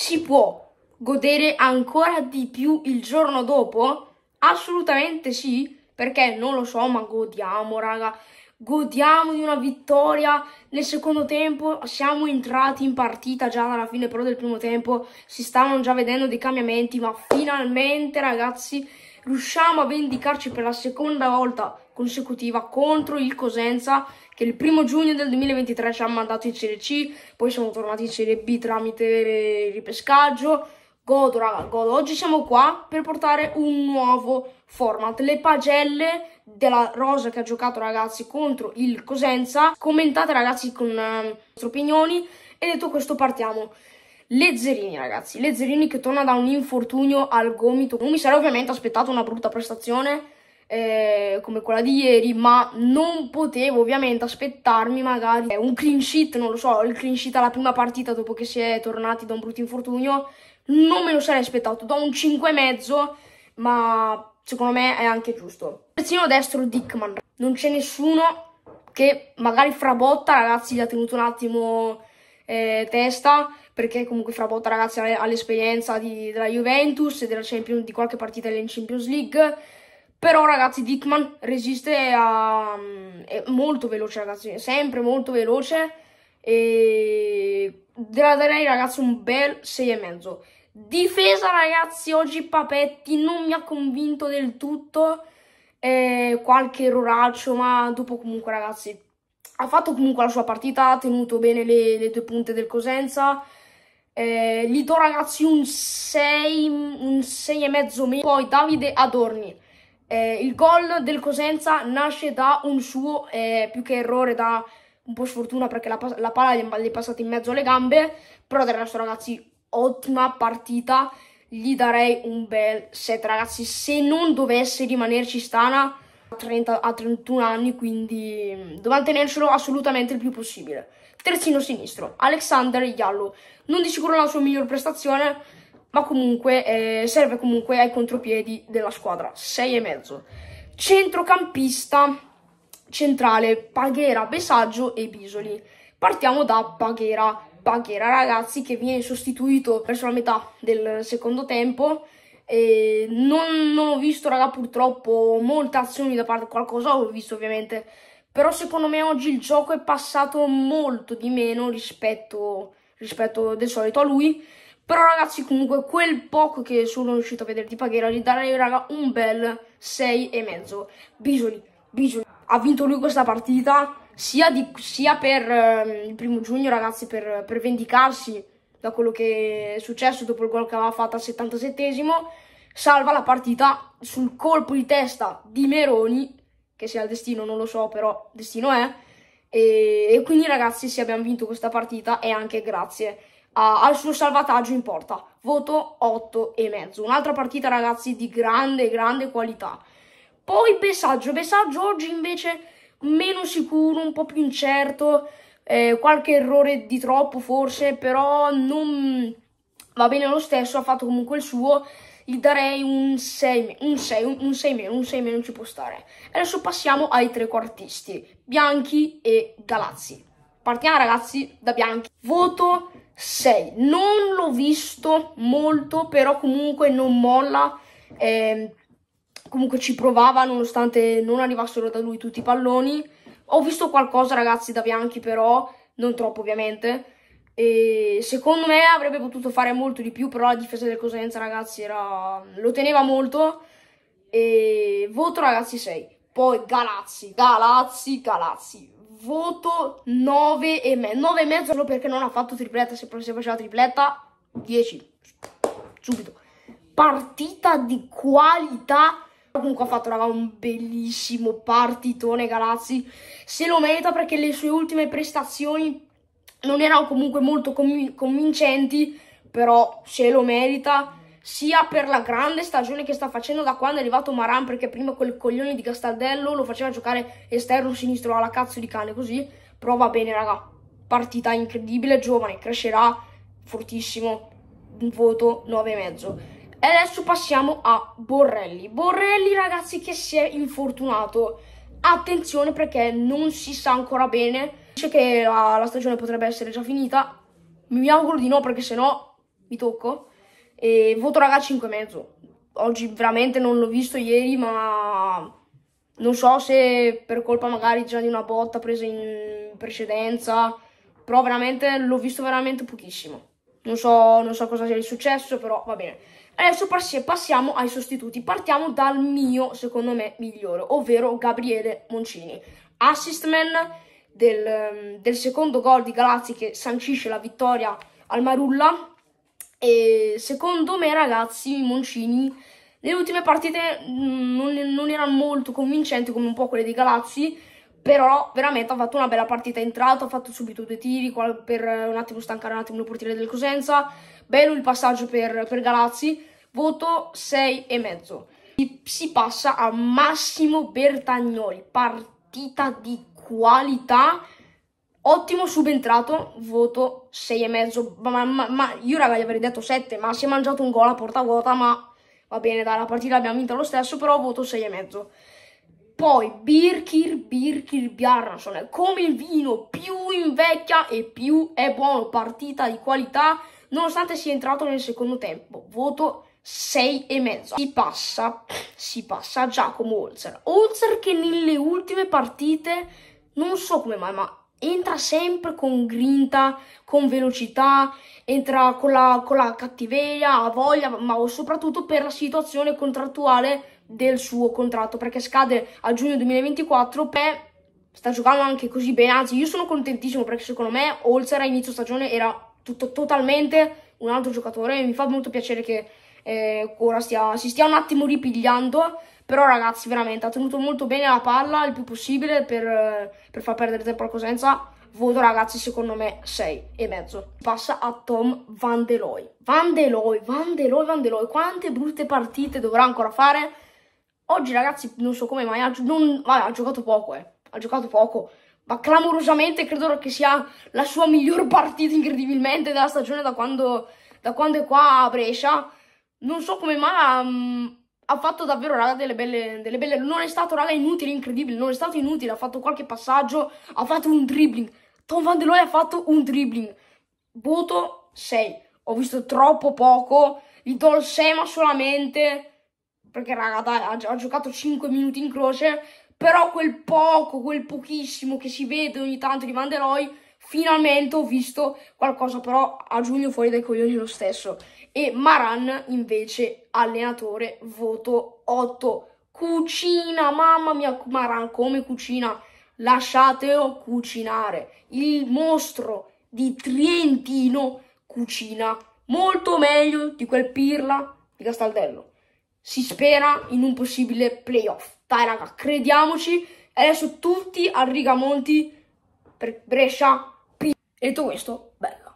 si può godere ancora di più il giorno dopo? Assolutamente sì, perché non lo so, ma godiamo, raga. Godiamo di una vittoria nel secondo tempo. Siamo entrati in partita già alla fine però del primo tempo. Si stanno già vedendo dei cambiamenti, ma finalmente, ragazzi, riusciamo a vendicarci per la seconda volta consecutiva contro il Cosenza che il primo giugno del 2023 ci ha mandato in Serie C, poi siamo tornati in Serie B tramite ripescaggio. Godo, raga, godo. Oggi siamo qua per portare un nuovo format. Le pagelle della rosa che ha giocato, ragazzi, contro il Cosenza. Commentate, ragazzi, con eh, le um, vostre opinioni. E detto questo, partiamo. Lezzerini, ragazzi. Lezzerini che torna da un infortunio al gomito. Non mi sarei ovviamente aspettato una brutta prestazione eh, come quella di ieri, ma non potevo ovviamente aspettarmi magari eh, un clean sheet, non lo so, il clean sheet alla prima partita dopo che si è tornati da un brutto infortunio. Non me lo sarei aspettato, da un 5,5, ma secondo me è anche giusto. Terzino destro Dickman. Non c'è nessuno che magari frabotta, ragazzi, gli ha tenuto un attimo eh, testa perché comunque fra Botta ragazzi ha l'esperienza di, della Juventus e della Champions, di qualche partita in Champions League. Però ragazzi Dickman resiste a... è molto veloce ragazzi, è sempre molto veloce e della darei ragazzi un bel 6,5. Difesa ragazzi, oggi Papetti non mi ha convinto del tutto, eh, qualche erroraccio ma dopo comunque ragazzi ha fatto comunque la sua partita, ha tenuto bene le, le due punte del Cosenza eh, gli do ragazzi un 6, un 6 e mezzo meno. Poi Davide Adorni. Eh, il gol del Cosenza nasce da un suo, eh, più che errore, da un po' sfortuna perché la, la palla gli è passata in mezzo alle gambe. Però del resto ragazzi, ottima partita. Gli darei un bel 7 ragazzi. Se non dovesse rimanerci stana 30 a 31 anni, quindi mm, devo tenerselo assolutamente il più possibile. Terzino sinistro, Alexander Iallo. Non di sicuro la sua miglior prestazione, ma comunque eh, serve comunque ai contropiedi della squadra. 6,5. Centrocampista centrale, Paghera, Besaggio e Bisoli. Partiamo da Paghera. Paghera, ragazzi, che viene sostituito verso la metà del secondo tempo e non, non ho visto, raga, purtroppo molte azioni da parte, qualcosa ho visto ovviamente, però secondo me oggi il gioco è passato molto di meno rispetto, rispetto del solito a lui. Però ragazzi, comunque quel poco che sono riuscito a vedere di Paghera gli darei raga un bel 6,5. Bisoli, Bisoli ha vinto lui questa partita sia, di, sia per eh, il primo giugno ragazzi per, per vendicarsi da quello che è successo dopo il gol che aveva fatto al 77esimo, salva la partita sul colpo di testa di Meroni, che sia il destino non lo so, però destino è, e, e quindi ragazzi se abbiamo vinto questa partita è anche grazie a, al suo salvataggio in porta, voto 8 e mezzo, Un'altra partita ragazzi di grande, grande qualità. Poi Bessaggio, Bessaggio oggi invece meno sicuro, un po' più incerto, eh, qualche errore di troppo forse, però non va bene lo stesso, ha fatto comunque il suo, gli darei un 6, un 6, un, 6 meno, un 6 meno ci può stare. Adesso passiamo ai tre quartisti, Bianchi e Galazzi. Partiamo ragazzi da Bianchi. Voto 6. Non l'ho visto molto, però comunque non molla. Eh, comunque ci provava nonostante non arrivassero da lui tutti i palloni. Ho visto qualcosa, ragazzi, da Bianchi, però non troppo, ovviamente. E secondo me avrebbe potuto fare molto di più, però la difesa del Cosenza, ragazzi, era... lo teneva molto. E voto, ragazzi, 6. Poi Galazzi, Galazzi, Galazzi. Voto 9 e, me- 9 e mezzo solo perché non ha fatto tripletta. se faceva tripletta, 10. Subito. Partita di qualità Comunque ha fatto raga, un bellissimo partitone ragazzi se lo merita perché le sue ultime prestazioni non erano comunque molto convincenti, però se lo merita sia per la grande stagione che sta facendo da quando è arrivato Maran, perché prima quel coglione di Castaldello lo faceva giocare esterno sinistro alla cazzo di cane, così, però va bene raga, partita incredibile, giovane, crescerà fortissimo, un voto e mezzo e adesso passiamo a Borrelli. Borrelli, ragazzi, che si è infortunato. Attenzione perché non si sa ancora bene. Dice che la, ah, la stagione potrebbe essere già finita. Mi auguro di no perché se no mi tocco. E voto e mezzo. Oggi veramente non l'ho visto ieri ma non so se per colpa magari già di una botta presa in precedenza. Però veramente l'ho visto veramente pochissimo. Non so, non so cosa sia successo, però va bene. Adesso passiamo ai sostituti. Partiamo dal mio, secondo me, migliore, ovvero Gabriele Moncini. Assist man del, del secondo gol di Galazzi che sancisce la vittoria al Marulla. E secondo me, ragazzi, Moncini nelle ultime partite mm, non, non erano molto convincenti come un po' quelle di Galazzi però veramente ha fatto una bella partita entrata, ha fatto subito due tiri per un attimo stancare un attimo il portiere del Cosenza. Bello il passaggio per, per Galazzi, voto 6,5. Si passa a Massimo Bertagnoli, partita di qualità, ottimo subentrato, voto 6,5. Ma, ma, ma io raga gli avrei detto 7, ma si è mangiato un gol a porta vuota, ma va bene, dai, la partita l'abbiamo vinta lo stesso, però voto 6,5. Poi Birkir Birkir Bjarnason è come il vino, più invecchia e più è buono, partita di qualità nonostante sia entrato nel secondo tempo. Voto 6 e mezzo. Si passa, si passa a Giacomo Olzer, Olzer che nelle ultime partite, non so come mai, ma entra sempre con grinta, con velocità, entra con la, con la cattiveria, ha voglia, ma soprattutto per la situazione contrattuale del suo contratto perché scade a giugno 2024. Beh, sta giocando anche così bene, anzi io sono contentissimo perché secondo me Olzer a inizio stagione era tutto, totalmente un altro giocatore e mi fa molto piacere che eh, ora stia, si stia un attimo ripigliando. Però ragazzi, veramente, ha tenuto molto bene la palla il più possibile per, per far perdere tempo al Cosenza. Voto ragazzi, secondo me 6 e mezzo. Passa a Tom Vandeloy. Vandeloy, Vandeloy, Vandeloy. Quante brutte partite dovrà ancora fare? Oggi ragazzi non so come mai, ha, non, vabbè, ha giocato poco, eh. ha giocato poco, ma clamorosamente credo che sia la sua miglior partita incredibilmente della stagione da quando, da quando è qua a Brescia. Non so come mai um, ha fatto davvero raga, delle, belle, delle belle, non è stato raga inutile, incredibile, non è stato inutile, ha fatto qualche passaggio, ha fatto un dribbling. Tom Van Deloy ha fatto un dribbling. Voto 6. Ho visto troppo poco, gli do il 6 ma solamente perché raga dai, ha, giocato 5 minuti in croce, però quel poco, quel pochissimo che si vede ogni tanto di Van finalmente ho visto qualcosa però a giugno fuori dai coglioni lo stesso. E Maran invece allenatore voto 8. Cucina, mamma mia, Maran come cucina? Lasciatelo cucinare. Il mostro di Trientino cucina molto meglio di quel pirla di Castaldello si spera in un possibile playoff. Dai raga, crediamoci. E adesso tutti a Rigamonti per Brescia. e tutto questo, bello.